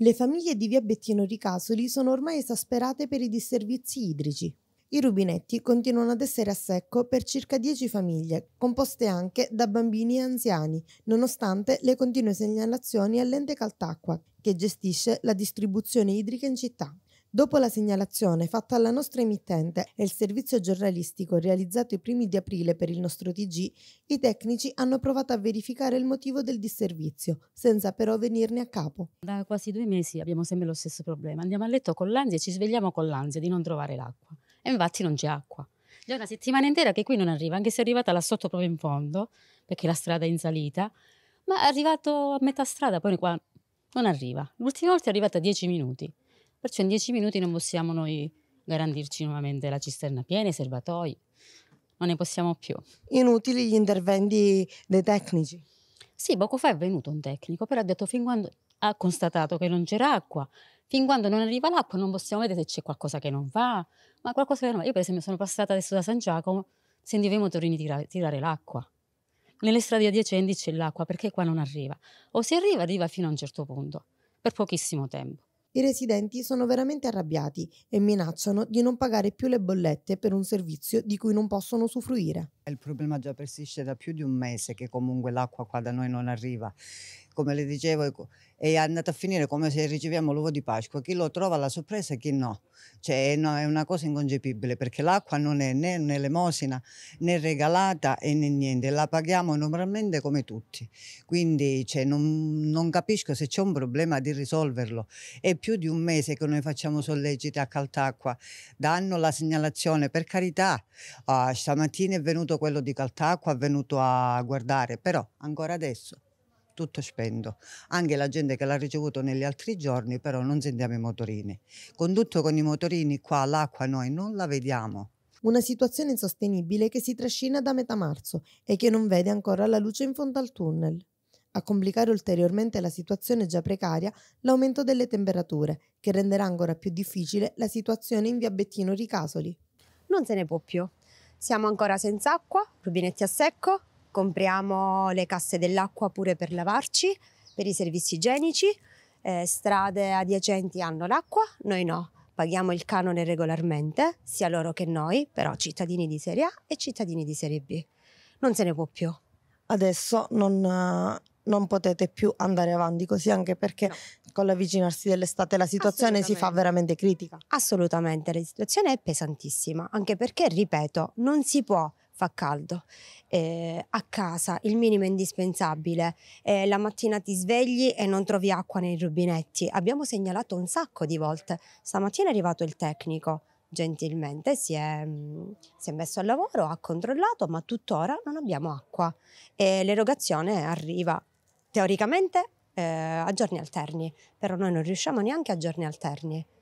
Le famiglie di via Bettino Ricasoli sono ormai esasperate per i disservizi idrici. I rubinetti continuano ad essere a secco per circa 10 famiglie, composte anche da bambini e anziani, nonostante le continue segnalazioni all'ente Caltacqua, che gestisce la distribuzione idrica in città. Dopo la segnalazione fatta alla nostra emittente e il servizio giornalistico realizzato i primi di aprile per il nostro TG, i tecnici hanno provato a verificare il motivo del disservizio, senza però venirne a capo. Da quasi due mesi abbiamo sempre lo stesso problema. Andiamo a letto con l'ansia e ci svegliamo con l'ansia di non trovare l'acqua. E infatti non c'è acqua. È una settimana intera che qui non arriva, anche se è arrivata là sotto proprio in fondo, perché la strada è in salita, ma è arrivato a metà strada, poi qua non arriva. L'ultima volta è arrivata a dieci minuti. Perciò in dieci minuti non possiamo noi garantirci nuovamente la cisterna piena, i serbatoi, non ne possiamo più. Inutili gli interventi dei tecnici. Sì, poco fa è venuto un tecnico, però ha detto fin quando ha constatato che non c'era acqua, fin quando non arriva l'acqua non possiamo vedere se c'è qualcosa che non va, ma qualcosa che non va. Io per esempio sono passata adesso da San Giacomo, sentivo i motorini tirare, tirare l'acqua. Nelle strade adiacenti c'è l'acqua perché qua non arriva. O se arriva, arriva fino a un certo punto, per pochissimo tempo i residenti sono veramente arrabbiati e minacciano di non pagare più le bollette per un servizio di cui non possono usufruire. Il problema già persiste da più di un mese che comunque l'acqua qua da noi non arriva come le dicevo, ecco, è andata a finire come se riceviamo l'uovo di Pasqua. Chi lo trova la sorpresa e chi no. Cioè, no, è una cosa inconcepibile perché l'acqua non è né un'elemosina né regalata e né niente, la paghiamo normalmente come tutti. Quindi cioè, non, non, capisco se c'è un problema di risolverlo. È più di un mese che noi facciamo sollecite a Caltacqua, danno la segnalazione, per carità, uh, stamattina è venuto quello di Caltacqua, è venuto a guardare, però ancora adesso tutto spento. Anche la gente che l'ha ricevuto negli altri giorni, però non sentiamo i motorini. Condotto con i motorini qua, l'acqua noi non la vediamo. Una situazione insostenibile che si trascina da metà marzo e che non vede ancora la luce in fondo al tunnel. A complicare ulteriormente la situazione già precaria l'aumento delle temperature, che renderà ancora più difficile la situazione in via Bettino Ricasoli. Non se ne può più. Siamo ancora senza acqua, rubinetti a secco, compriamo le casse dell'acqua pure per lavarci, per i servizi igienici, eh, strade adiacenti hanno l'acqua, noi no. Paghiamo il canone regolarmente, sia loro che noi, però cittadini di serie A e cittadini di serie B. Non se ne può più. Adesso non, eh, non potete più andare avanti così, anche perché no. con l'avvicinarsi dell'estate la situazione si fa veramente critica. Assolutamente, la situazione è pesantissima, anche perché, ripeto, non si può fa caldo. Eh, a casa il minimo è indispensabile. Eh, la mattina ti svegli e non trovi acqua nei rubinetti. Abbiamo segnalato un sacco di volte. Stamattina è arrivato il tecnico. Gentilmente si è, mh, mm, si è messo al lavoro, ha controllato, ma tuttora non abbiamo acqua e l'erogazione arriva teoricamente eh, a giorni alterni, però noi non riusciamo neanche a giorni alterni.